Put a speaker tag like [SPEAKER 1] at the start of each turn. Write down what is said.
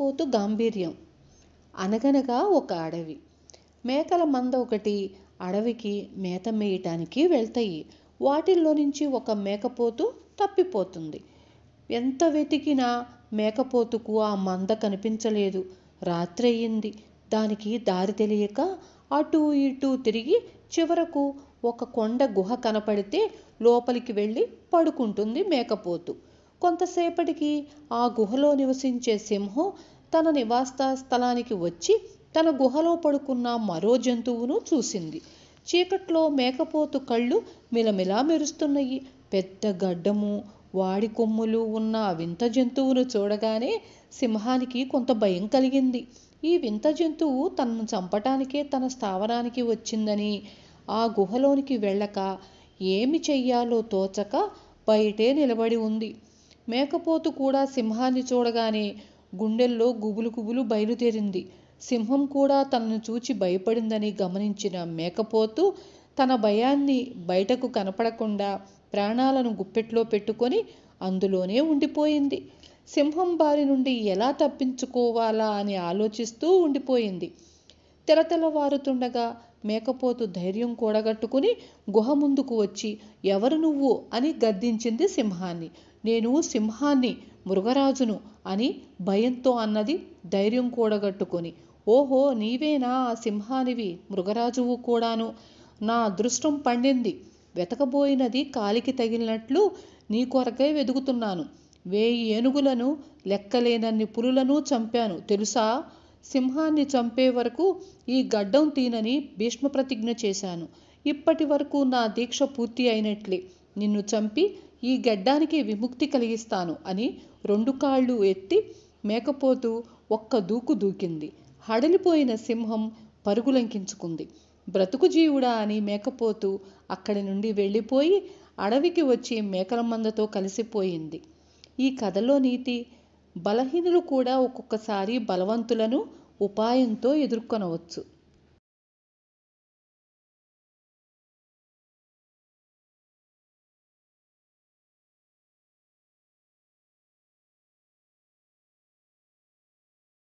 [SPEAKER 1] పోతు గాంభీర్యం అనగనగా ఒక అడవి మేకల మంద ఒకటి అడవికి మేత మేయటానికి వెళ్తాయి వాటిల్లో నుంచి ఒక మేకపోతు తప్పిపోతుంది ఎంత వెతికినా మేకపోతుకు ఆ మంద కనిపించలేదు రాత్రి అయ్యింది దానికి దారి తెలియక అటు ఇటు తిరిగి చివరకు ఒక కొండ గుహ కనపడితే లోపలికి వెళ్ళి పడుకుంటుంది మేకపోతు కొంతసేపటికి ఆ గుహలో నివసించే సింహం తన నివాస స్థలానికి వచ్చి తన గుహలో పడుకున్న మరో జంతువును చూసింది చీకట్లో మేకపోతు కళ్ళు మిలమిలా మెరుస్తున్నాయి పెద్ద గడ్డము వాడి కొమ్ములు ఉన్న వింత జంతువును చూడగానే సింహానికి కొంత భయం కలిగింది ఈ వింత జంతువు తనను చంపటానికే తన స్థావరానికి వచ్చిందని ఆ గుహలోనికి వెళ్ళక ఏమి చెయ్యాలో తోచక బయటే నిలబడి ఉంది మేకపోతు కూడా సింహాన్ని చూడగానే గుండెల్లో గుబులు గుబులు బయలుదేరింది సింహం కూడా తనను చూచి భయపడిందని గమనించిన మేకపోతు తన భయాన్ని బయటకు కనపడకుండా ప్రాణాలను గుప్పెట్లో పెట్టుకొని అందులోనే ఉండిపోయింది సింహం బారి నుండి ఎలా తప్పించుకోవాలా అని ఆలోచిస్తూ ఉండిపోయింది తెలతెలవారుతుండగా మేకపోతు ధైర్యం కూడగట్టుకుని గుహ ముందుకు వచ్చి ఎవరు నువ్వు అని గద్దించింది సింహాన్ని నేను సింహాన్ని మృగరాజును అని భయంతో అన్నది ధైర్యం కూడగట్టుకొని ఓహో నీవేనా ఆ సింహానివి మృగరాజువు కూడాను నా అదృష్టం పండింది వెతకబోయినది కాలికి తగిలినట్లు నీ కొరకై వెదుగుతున్నాను వేయి ఏనుగులను లెక్కలేనన్ని పులులను చంపాను తెలుసా సింహాన్ని చంపే వరకు ఈ గడ్డం తీనని భీష్మ ప్రతిజ్ఞ చేశాను ఇప్పటి వరకు నా దీక్ష పూర్తి అయినట్లే నిన్ను చంపి ఈ గడ్డానికి విముక్తి కలిగిస్తాను అని రెండు కాళ్ళు ఎత్తి మేకపోతూ ఒక్క దూకు దూకింది హడలిపోయిన సింహం పరుగులంకించుకుంది బ్రతుకు జీవుడా అని మేకపోతూ అక్కడి నుండి వెళ్ళిపోయి అడవికి వచ్చి మేకల మందతో కలిసిపోయింది ఈ కథలో నీతి బలహీనులు కూడా ఒక్కొక్కసారి బలవంతులను ఉపాయంతో ఎదుర్కొనవచ్చు